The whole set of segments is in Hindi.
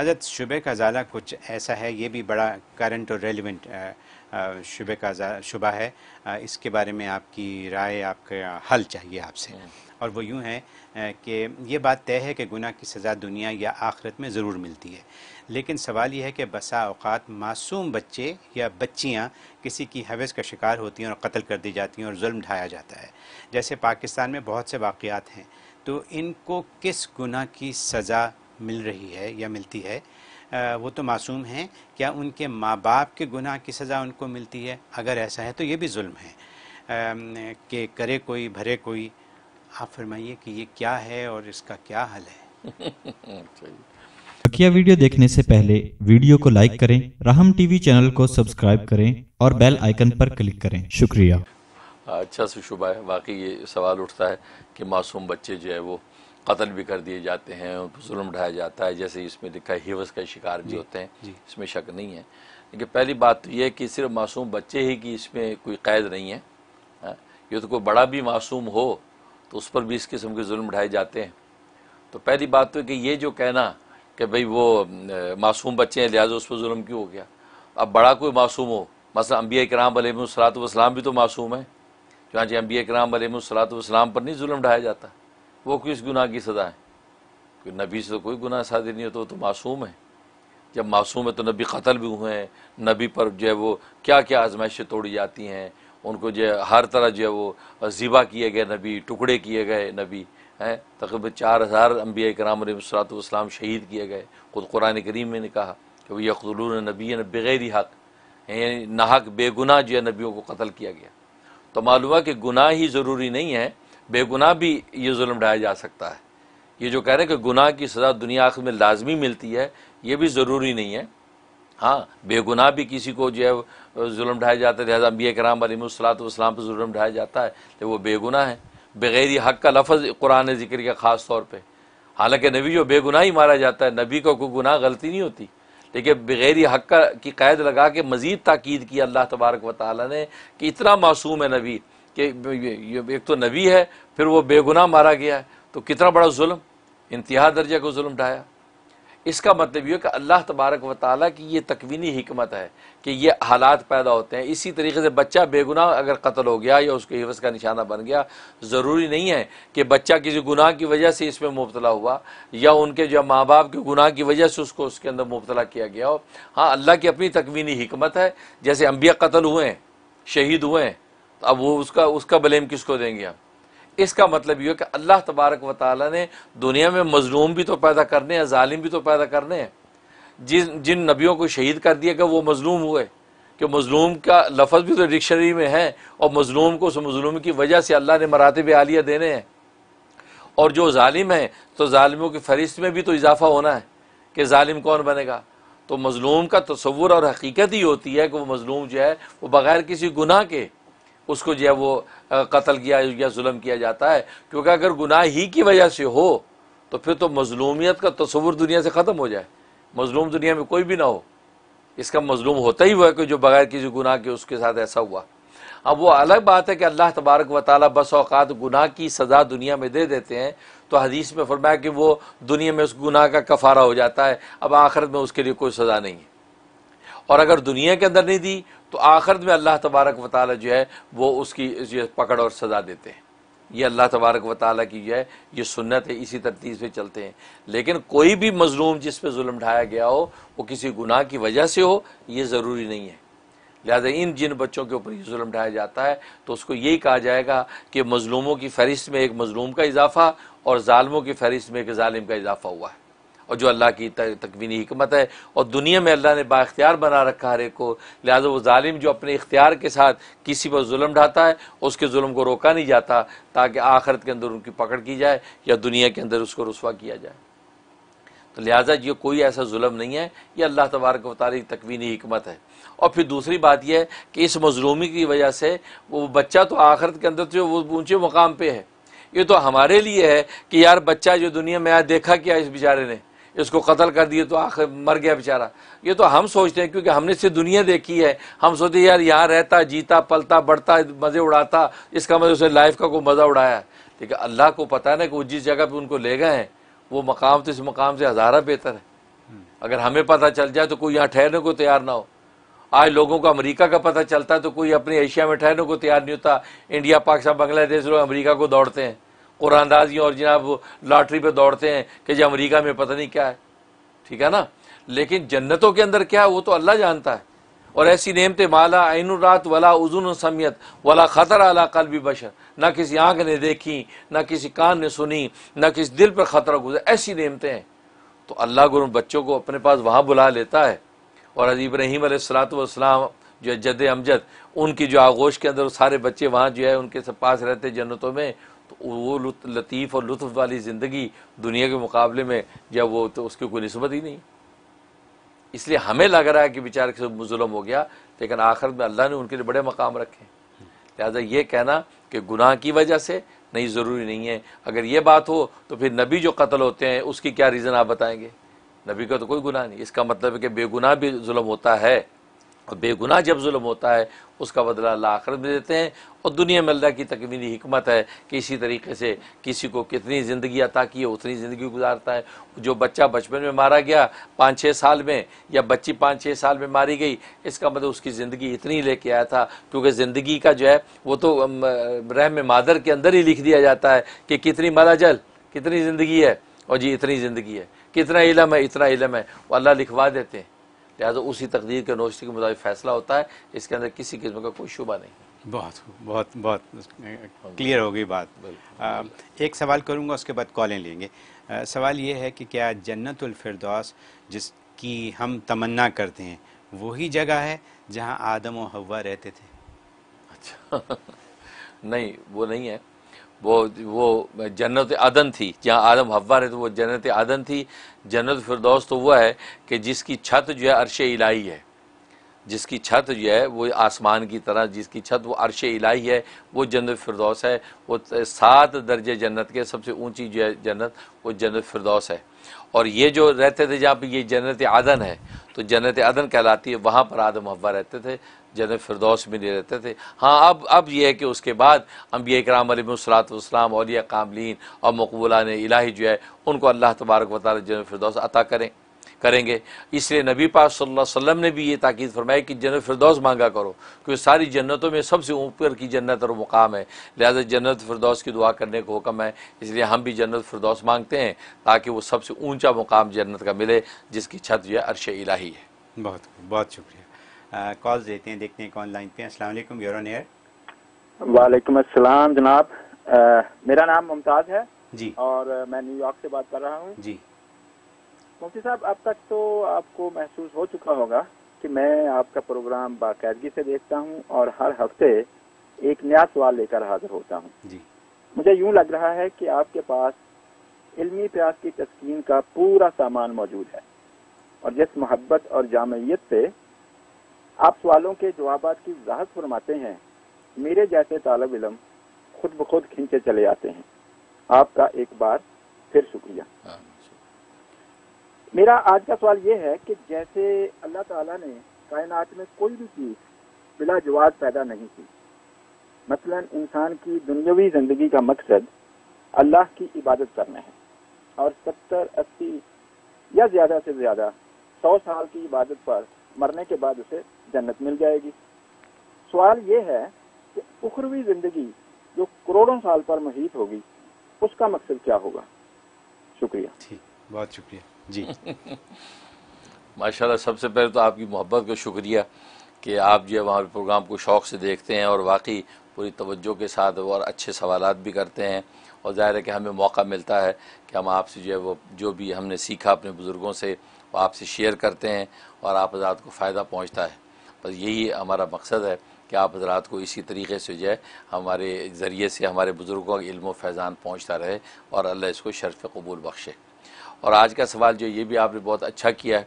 हज़रत शुबे का ज़ाला कुछ ऐसा है ये भी बड़ा करंट और रेलिवेंट शुबे का शुबा है इसके बारे में आपकी राय आपका हल चाहिए आपसे हम्म। और वो यूँ है कि ये बात तय है कि गुना की सज़ा दुनिया या आखिरत में ज़रूर मिलती है लेकिन सवाल यह है कि बसा अवत मासूम बच्चे या बच्चियाँ किसी की हवस का शिकार होती हैं और कत्ल कर दी जाती हैं और जुल्म ढाया जाता है जैसे पाकिस्तान में बहुत से वाक़ात हैं तो इनको किस गुनाह की सज़ा मिल रही है या मिलती है वो तो मासूम हैं क्या उनके माँ बाप के गुनाह की सज़ा उनको मिलती है अगर ऐसा है तो ये भी जुल्म है कि करे कोई भरे कोई आप फरमाइए कि ये क्या है और इसका क्या हल है बकिया वीडियो देखने से पहले वीडियो को लाइक करें राहम टीवी चैनल को सब्सक्राइब करें और बेल आइकन पर क्लिक करें शुक्रिया अच्छा से है बाकी ये सवाल उठता है कि मासूम बच्चे जो है वो कत्ल भी कर दिए जाते हैं उन पर जुल्म उठाया जाता है जैसे इसमें लिखा है हिवस का शिकार भी होते हैं इसमें शक नहीं है लेकिन पहली बात तो यह है कि सिर्फ मासूम बच्चे ही की इसमें कोई कैद नहीं है ये तो कोई बड़ा भी मासूम हो तो उस पर भी इस किस्म के जुल्म उठाए जाते हैं तो पहली बात तो कि ये जो कहना कि भाई वो मासूम बच्चे हैं लिहाजा उस पर जुल्म क्यों हो गया अब बड़ा कोई मासूम हो मसल अम्बिया कराम सलात वसलाम भी तो मासूम है चाँचे अम्बिया कराम सलात वसलाम पर नहीं जुल्म ढाया जाता वो किस गुनाह की सज़ा है कि नबी से तो कोई गुनाह शादी नहीं होता तो वो तो मासूम है जब मासूम है तो नबी कतल भी हुए हैं नबी पर जो है वो क्या क्या आजमाइशें तोड़ी जाती हैं उनको जो है हर तरह जो है वो ज़िबा किए गए नबी टुकड़े किए गए नबी हैं तकरीबन चार हज़ार अम्बिया कराम सलाम शहीद किए गए खुद कुरान करीम में ने कहा कि वह यखदलून नबी बग़ैर हक़ यानी नाहक बेगुनाह जो है नबियों को कत्ल किया गया तो मालूम है कि गुनाह ही ज़रूरी नहीं है बेगुनाह भी ये जुल्म ढाया जा सकता है ये जो कह रहे हैं कि गुनाह की सज़ा दुनिया आखिर में लाजमी मिलती है ये भी ज़रूरी नहीं है हाँ बेगुनाह भी किसी को जो है जुल्म ढाया जाता है लिहाजा अम्बिया कराम अलीसलात वसलाम पर जुल्म ढाया जाता है तो वो बेगुनाह है बग़ैर हक का लफज कुरान जिक्र किया ख़ास तौर पर हालांकि नबी जो बेगुनाह ही मारा जाता है नबी को कोई गुनाह गलती नहीं होती लेकिन बग़ैर हक का की कैद लगा के मज़ीद ताक़ीद की अल्लाह तबारक वाली ने कि इतना मासूम है नबी कि एक तो नबी है फिर वो बेगुनाह मारा गया है तो कितना बड़ा जुल्म इंतहा दर्जा को जुल्म ढाया इसका मतलब ये कि अल्लाह तबारक व ताली की ये तकवीनी हमत है कि ये हालात पैदा होते हैं इसी तरीके से बच्चा बेगुनाह अगर कत्ल हो गया या उसके हिवस का निशाना बन गया ज़रूरी नहीं है कि बच्चा किसी गुनाह की वजह से इसमें मुबतला हुआ या उनके जो माँ बाप के गुनाह की वजह से उसको उसके अंदर मुबतला किया गया हो हाँ अल्लाह की अपनी तकवीनी हमत है जैसे अम्बिया कत्ल हुए हैं शहीद हुए हैं तो अब वो उसका उसका ब्लेम किसको देंगे आप इसका मतलब ये है कि अल्लाह तबारक व ताली ने दुनिया में मजलूम भी तो पैदा करने हैं ालिम भी तो पैदा करने हैं जिन जिन नबियों को शहीद कर दिया गया वो मजलूम हुए कि मजलूम का लफज भी तो डिक्शनरी में है और मजलूम को उस मजलूम की वजह से अल्लाह ने मरातब आलिया देने हैं और जो ालिम हैं तो ालिमों की फहरिस्त में भी तो इजाफा होना है कि ालिम कौन बनेगा तो मजलूम का तस्वुर और हकीकत ही होती है कि वो मजलूम जो है वो बग़ैर किसी गुनाह के उसको जो है वो कत्ल किया या जुल्म किया जाता है क्योंकि अगर गुनाह ही की वजह से हो तो फिर तो मजलूमियत का तस्वुर दुनिया से ख़त्म हो जाए मजलूम दुनिया में कोई भी ना हो इसका मजलूम होता ही हुआ है कि जो बगैर किसी गुनाह के उसके साथ ऐसा हुआ अब वो अलग बात है कि अल्लाह तबारक व ताली बस अवकात गुनाह की सज़ा दुनिया में दे देते हैं तो हदीस में फरमाया कि वो दुनिया में उस गुनाह का कफारा हो जाता है अब आखिरत में उसके लिए कोई सज़ा नहीं है और अगर दुनिया के अंदर नहीं दी तो आखिरत में अल्लाह तबारक वाली जो है वो उसकी जो पकड़ और सज़ा देते हैं ये अल्लाह तबारक व की जो है ये सुन्नत है इसी तरतीब पर चलते हैं लेकिन कोई भी मजलूम जिस पर जुल्म ढाया गया हो वो किसी गुनाह की वजह से हो ये ज़रूरी नहीं है लिहाजा इन जिन बच्चों के ऊपर ये जुल्म ढाया जाता है तो उसको यही कहा जाएगा कि मजलूमों की फहरिस्त में एक मजलूम का इजाफ़ा और ालमों की फहरिस्त में एक ालिम का इजाफ़ा हुआ है और जो अल्लाह की तकवीनी हमत है और दुनिया में अल्लाह ने बाख्तियार बना रखा हर एक को लिहाजा वो ालिम जो अपने इख्तियार के साथ किसी पर म ढाता है उसके जुल्म को रोका नहीं जाता ताकि आखरत के अंदर उनकी पकड़ की जाए या दुनिया के अंदर उसको रसवा किया जाए तो लिहाजा ये कोई ऐसा जुल्म नहीं है ये अल्लाह तबारक वाली तकवीनी हमत है और फिर दूसरी बात यह है कि इस मजलूमी की वजह से वो बच्चा तो आखरत के अंदर जो वो ऊँचे मुकाम पर है ये तो हमारे लिए है कि यार बच्चा जो दुनिया में आया देखा क्या इस बेचारे ने इसको कत्ल कर दिए तो आखिर मर गया बेचारा ये तो हम सोचते हैं क्योंकि हमने इससे दुनिया देखी है हम सोचते यार यहाँ रहता जीता पलता बढ़ता मज़े उड़ाता इसका मतलब उसने लाइफ का कोई मज़ा उड़ाया है लेकिन अल्लाह को पता है ना कि वो जिस जगह पर उनको ले गए हैं वो मकाम तो इस मकाम से हज़ारा बेहतर है हम्म। अगर हमें पता चल जाए तो कोई यहाँ ठहरने को तैयार ना हो आज लोगों को अमेरिका का पता चलता है तो कोई अपने एशिया में ठहरने को तैयार नहीं होता इंडिया पाकिस्तान बांग्लादेश लोग अमेरिका को दौड़ते हैं कुरानदाजियों और जनाब लॉटरी पर दौड़ते हैं कि जी अमरीका में पता नहीं क्या है ठीक है ना लेकिन जन्नतों के अंदर क्या है वो तो अल्लाह जानता है और ऐसी नेमतें माला आइन रात वाला उजुन समियत वाला ख़तर अला भी बशर न किसी आँख ने देखी ना किसी कान ने सुनी न किसी दिल पर ख़तरा गुजर ऐसी नेमतें हैं तो अल्लाह गुरु बच्चों को अपने पास वहाँ बुला लेता है और अजीब रहीम सलात जो है जद अमजद उनकी जो आगोश के अंदर सारे बच्चे वहाँ जो है उनके सब पास रहते जन्नतों में तो वो लतीफ़ और लुत्फ वाली ज़िंदगी दुनिया के मुकाबले में जब वो तो उसकी कोई नस्बत ही नहीं इसलिए हमें लग रहा है कि बेचारे के म हो गया लेकिन आखिर में अल्लाह ने उनके लिए बड़े मकाम रखे लिहाजा ये कहना कि गुनाह की वजह से नहीं ज़रूरी नहीं है अगर ये बात हो तो फिर नबी जो कत्ल होते हैं उसकी क्या रीज़न आप बताएंगे नबी का तो कोई गुनाह नहीं इसका मतलब है कि बेगुनाह भी जुल्म होता है और बेगुनाह जब जुल्म होता है उसका बदला अल्लाह आखिर में देते हैं और दुनिया में अल्लाह की तकमीनी हमत है कि इसी तरीके से किसी को कितनी ज़िंदगी अता की है उतनी ज़िंदगी गुजारता है जो बच्चा बचपन में मारा गया पाँच छः साल में या बच्ची पाँच छः साल में मारी गई इसका मतलब उसकी ज़िंदगी इतनी लेके आया था क्योंकि ज़िंदगी का जो है वो तो रहम मादर के अंदर ही लिख दिया जाता है कि कितनी मरा जल कितनी ज़िंदगी है और जी इतनी ज़िंदगी है कितना इलम है इतना इलम है वो अल्लाह लिखवा देते हैं लिहाजा उसी तकदीर के नोशती के मुताबिक फैसला होता है इसके अंदर किसी किस्म का कोई शुबा नहीं बहुत बहुत बहुत क्लियर हो गई बात आ, एक सवाल करूँगा उसके बाद कॉलें लेंगे आ, सवाल ये है कि क्या जन्नतफरदौस जिसकी हम तमन्ना करते हैं वही जगह है जहाँ आदम और हवा रहते थे अच्छा नहीं वो नहीं है वो वो जन्नत आदन थी जहाँ आदम हवा रहे तो वो जन्नत आदन थी जन्नत फिरदौस तो वह है कि जिसकी छत जो है अरश इलाही है जिसकी छत जो है वो आसमान की तरह जिसकी छत वो अरश इलाही है वो जन्नत फिरदौस है वो सात दर्जे जन्नत के सबसे ऊंची जो है जन्नत वो जन्नत फिरदौस है और ये जो रहते थे जहाँ पर ये जन्नत आदन है तो जन्नत आदन कहलाती है वहाँ पर आदम हवा रहते थे जन फिरदौस में नहीं रहते थे हाँ अब अब यह है कि उसके बाद अम्बिया कराम और अलिया कामलिन और मकबूला ने इलाही जो है उनको अल्लाह तबारक वाली जन फिरदौस अता करें करेंगे इसलिए नबी पाक सल्लल्लाहु अलैहि ने भी ये ताकीद फरमाई कि जन फिरदौस मांगा करो क्योंकि सारी जन्नतों में सबसे ऊपर की जन्नत और मुकाम है लिहाजा जन्नत फिरदौस की दुआ करने को हुक्म है इसलिए हम भी जन्नत फिरदौस मांगते हैं ताकि वो सबसे ऊँचा मुकाम जन्नत का मिले जिसकी छत जो है अरश इलाही है बहुत बहुत शुक्रिया कॉल देते हैं देखते हैं कौन लाइन पे असला वालेकुम जनाब मेरा नाम मुमताज है जी और मैं न्यूयॉर्क से बात कर रहा हूँ जी मुफ्ती साहब अब तक तो आपको महसूस हो चुका होगा कि मैं आपका प्रोग्राम बाकायदगी से देखता हूँ और हर हफ्ते एक नया सवाल लेकर हाजिर होता हूँ मुझे यूं लग रहा है कि आपके पास इल्मी प्यास की तस्कीन का पूरा सामान मौजूद है और जिस मोहब्बत और जामयत से आप सवालों के जवाब की वजाहत फरमाते हैं मेरे जैसे तालब इलम खुद ब खुद खींचे चले आते हैं आपका एक बार फिर शुक्रिया हाँ। मेरा आज का सवाल यह है कि जैसे अल्लाह ताला ने कायनात में कोई भी चीज बिला जवाब पैदा नहीं की मसलन इंसान की दुनियावी जिंदगी का मकसद अल्लाह की इबादत करना है और सत्तर अस्सी या ज्यादा से ज्यादा सौ साल की इबादत पर मरने के बाद उसे जन्नत मिल जाएगी सवाल ये है कि उखरवी जिंदगी जो करोड़ों साल पर महित होगी उसका मकसद क्या होगा शुक्रिया बहुत शुक्रिया जी माशाल्लाह सबसे पहले तो आपकी मोहब्बत का शुक्रिया कि आप जो हमारे प्रोग्राम को शौक़ से देखते हैं और वाकई पूरी तवज्जो के साथ और अच्छे सवाल भी करते हैं और ज़ाहिर है कि हमें मौका मिलता है कि हम आपसे जो है वो जो भी हमने सीखा अपने बुज़ुर्गों से वो आपसे शेयर करते हैं और आप को फ़ायदा पहुँचता है बस यही हमारा मकसद है कि आप हजरात को इसी तरीके से जो है हमारे ज़रिए से हमारे बुज़ुर्गों का इल्म फैज़ान पहुँचता रहे और अल्लाह इसको शरफ़ कबूल बख्शे और आज का सवाल जो ये भी आपने बहुत अच्छा किया है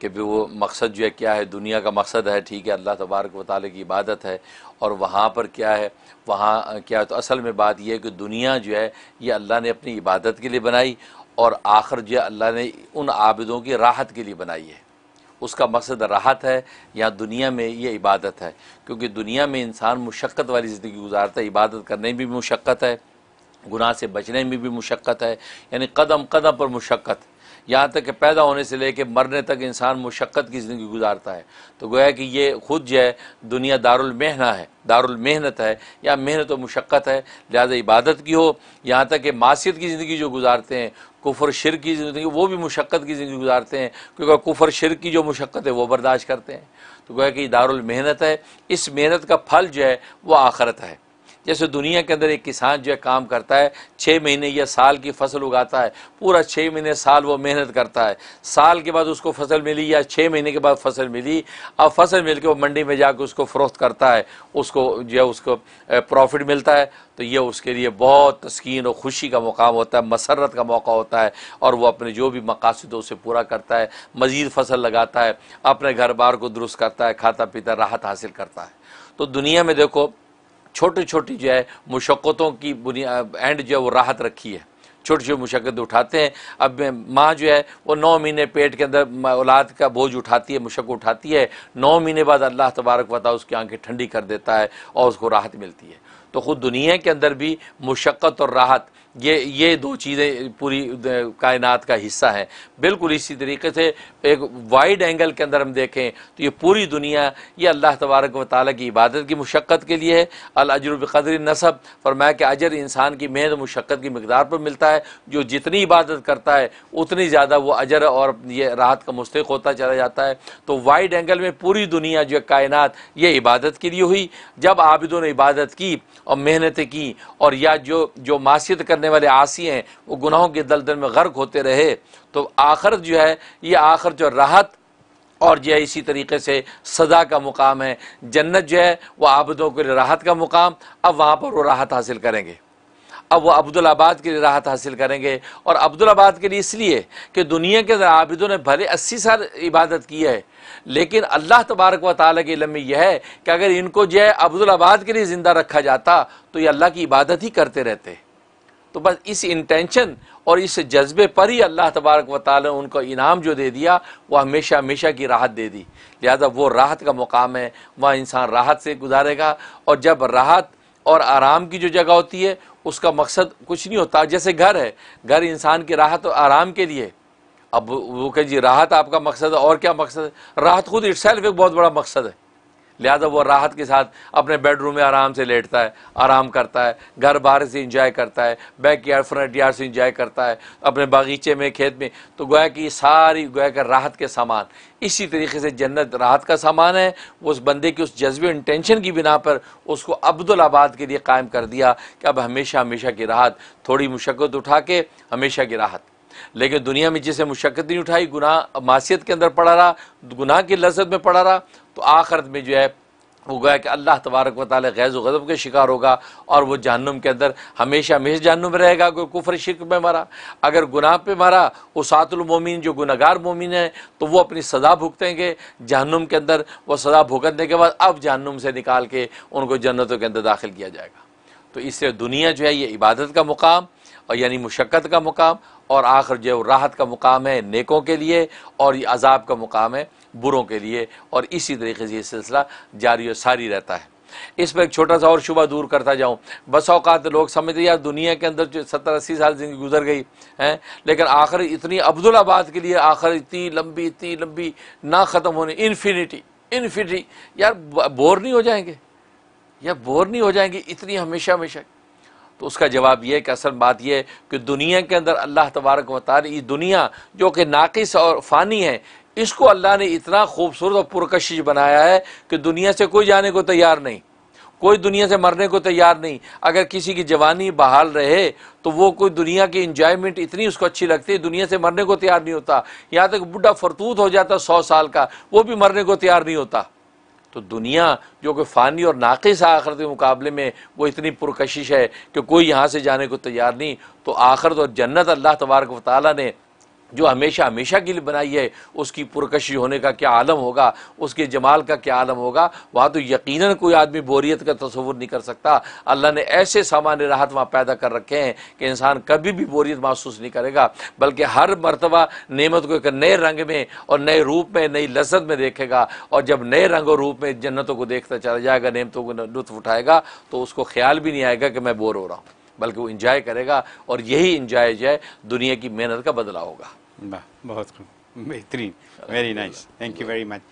कि भी वो मकसद जो है क्या है दुनिया का मकसद है ठीक है अल्लाह तबारक वाली की इबादत है और वहाँ पर क्या है वहाँ क्या है तो असल में बात यह है कि दुनिया जो है ये अल्लाह ने अपनी इबादत के लिए बनाई और आखिर जो है अल्लाह ने उन आबदों की राहत के लिए बनाई है उसका मकसद राहत है या दुनिया में ये इबादत है क्योंकि दुनिया में इंसान मुशक्क़त वाली ज़िंदगी गुजारता है इबादत करने में भी मुशक्क़त है गुनाह से बचने में भी मुशक्क़त है यानी कदम कदम पर मुशक्क़त यहाँ तक कि पैदा होने से लेकर मरने तक इंसान मुशक्क़त की ज़िंदगी गुजारता है तो गोया कि ये खुद जो है दुनिया दारुलमहना है दारुलमहनत है या मेहनत व मुशक्क़त है लिहाजा इबादत की हो यहाँ तक कि मासीत की ज़िंदगी जो गुजारते हैं कुफर शिर की ज़िंदगी वो भी मुशक्क़त की ज़िंदगी गुजारते हैं क्योंकि कुफर शिर की जो मुशक्क़त है वो बर्दाश्त करते हैं तो गोया कि दारुल मेहनत है इस मेहनत का फल जो है वो आखरत है जैसे दुनिया के अंदर एक किसान जो है काम करता है छः महीने या साल की फसल उगाता है पूरा छः महीने साल वो मेहनत करता है साल के बाद उसको फसल मिली या छः महीने के बाद फसल मिली अब फसल मिल के वो मंडी में जाकर उसको फ़रोख्त करता है उसको जो है उसको प्रॉफिट मिलता है तो ये उसके लिए बहुत तस्किन और ख़ुशी का मुकाम होता है मसरत का मौका होता है और वह अपने जो भी मकासद उसे पूरा करता है मज़ीद फसल लगाता है अपने घर बार को दुरुस्त करता है खाता पीता राहत हासिल करता है तो दुनिया में देखो छोटी छोटी जो है मुशक्क़तों की बुनियाद एंड जो है वो राहत रखी है छोटी छोटी मुशक्क़त उठाते हैं अब माँ जो है वो नौ महीने पेट के अंदर औलाद का बोझ उठाती है मुशक उठाती है नौ महीने बाद अल्लाह तबारक वाली उसकी आंखें ठंडी कर देता है और उसको राहत मिलती है तो ख़ुद दुनिया के अंदर भी मुशक्क़त और राहत ये ये दो चीज़ें पूरी कायनात का हिस्सा है बिल्कुल इसी तरीके से एक वाइड एंगल के अंदर हम देखें तो ये पूरी दुनिया ये अल्लाह तबारक व ताली की इबादत की मशक्क़त के लिए है अलजरबद्र नसब फरमाया कि अजर इंसान की मेहनत मशक्क़त की मकदार पर मिलता है जो जितनी इबादत करता है उतनी ज़्यादा वो अजर और ये राहत का मुस्तक होता चला जाता है तो वाइड एंगल में पूरी दुनिया जो कायनात ये इबादत के लिए हुई जब आबिदों ने इबादत की और मेहनतें की और या जो जो मासीत कर करने वाले आसी हैं वो गुनाहों के दल दल में गर्क होते रहे तो आखिर जो है ये आखिर जो राहत और जो है इसी तरीके से सज़ा का मुकाम है जन्नत जो है वह आबदों के लिए राहत का मुकाम अब वहाँ पर वो राहत हासिल करेंगे अब वह अब्दुलाबाद के लिए राहत हासिल करेंगे और अब्दुलाबाद के लिए इसलिए कि दुनिया के अंदर आबिदों ने भले अस्सी साल इबादत की है लेकिन अल्लाह तबारक व ताली के इलम यह है कि अगर इनको जो है अब्दुलाबाद के लिए ज़िंदा रखा जाता तो ये अल्लाह की इबादत ही करते रहते तो बस इस इंटेंशन और इस जज्बे पर ही अल्लाह तबारक व ने उनको इनाम जो दे दिया वो हमेशा हमेशा की राहत दे दी लिहाजा वो राहत का मुकाम है वहाँ इंसान राहत से गुजारेगा और जब राहत और आराम की जो जगह होती है उसका मकसद कुछ नहीं होता जैसे घर है घर इंसान की राहत और आराम के लिए अब वो कह जी राहत आपका मकसद है और क्या मकसद है राहत खुद सेल्फ एक बहुत बड़ा मकसद है लिहाजा वो राहत के साथ अपने बेडरूम में आराम से लेटता है आराम करता है घर बाहर से इंजॉय करता है बैक यार्ड फ्रंट यार्ड से इंजॉय करता है अपने बागीचे में खेत में तो गोया कि सारी गोया का राहत के सामान इसी तरीके से जन्नत राहत का सामान है उस बंदे की उस जज्बे इंटेंशन की बिना पर उसको आबाद के लिए कायम कर दिया कि अब हमेशा हमेशा की राहत थोड़ी मुशक्क़त उठा के हमेशा की राहत लेकिन दुनिया में जिसे मुशक्क़त नहीं उठाई गुनाह मासीत के अंदर पड़ा रहा गुनाह की लजत में पड़ा रहा तो आखरत में जो है वो गया कि अल्लाह तबारक वाले गैज़ गज़ब के शिकार होगा और वह जहनुम के अंदर हमेशा हमेश जहनुम रहेगा कोई कुफर शिक में मारा अगर गुनाह पे मारा वो सातुलमोमिन जो गुनागार मोमिन है तो वो अपनी सज़ा भुगतेंगे जहनुम के अंदर वो सज़ा भुगतने के बाद अब जहनुम से निकाल के उनको जन्नतों के अंदर दाखिल किया जाएगा तो इससे दुनिया जो है ये इबादत का मुकाम और यानी मुशक्क़त का मुकाम और आखिर जो राहत का मुकाम है नेकों के लिए और ये अजाब का मुकाम है बुरों के लिए और इसी तरीके से ये सिलसिला जारी और सारी रहता है इस पर एक छोटा सा और शुबा दूर करता जाऊँ बस अवकात लोग समझते यार दुनिया के अंदर जो सत्तर अस्सी साल जिंदगी गुजर गई हैं लेकिन आखिर इतनी अब्दुलाबाद के लिए आखिर इतनी लंबी इतनी लंबी ना ख़त्म होने इन्फिनिटी इन्फिनिटी यार बोर नहीं हो जाएंगे यार बोर नहीं हो जाएंगे इतनी हमेशा हमेशा तो उसका जवाब यह है कि असल बात यह है कि दुनिया के अंदर अल्लाह तबारक वाली दुनिया जो कि नाकिस और फ़ानी है इसको अल्लाह ने इतना खूबसूरत और पुरकशिश बनाया है कि दुनिया से कोई जाने को तैयार नहीं कोई दुनिया से मरने को तैयार नहीं अगर किसी की जवानी बहाल रहे तो वो कोई दुनिया की इंजॉयमेंट इतनी उसको अच्छी लगती है दुनिया से मरने को तैयार नहीं होता यहाँ तक बुढ़ा फरतूत हो जाता सौ साल का वो भी मरने को तैयार नहीं होता तो दुनिया जो कि फ़ानी और नाक़िस आखरत के मुकाबले में वो इतनी पुरकशिश है कि कोई यहाँ से जाने को तैयार नहीं तो आखरत और जन्नत अल्लाह तबारक ताली ने जो हमेशा हमेशा के लिए बनाई है उसकी पुरकशी होने का क्या आलम होगा उसके जमाल का क्या आलम होगा वहाँ तो यकीनन कोई आदमी बोरियत का तस्वुर नहीं कर सकता अल्लाह ने ऐसे सामान्य राहत वहाँ पैदा कर रखे हैं कि इंसान कभी भी बोरियत महसूस नहीं करेगा बल्कि हर मरतबा नेमत को एक नए रंग में और नए रूप में नई लजत में देखेगा और जब नए रंग और रूप में जन्नतों को देखता चला जाएगा नेमतों को लुत्फ उठाएगा तो उसको ख्याल भी नहीं आएगा कि मैं बोर हो रहा हूँ बल्कि वो इंजॉय करेगा और यही इंजॉय जो है दुनिया की मेहनत का बदला होगा বাহ बहुत खूब बेहतरीन very nice thank you very much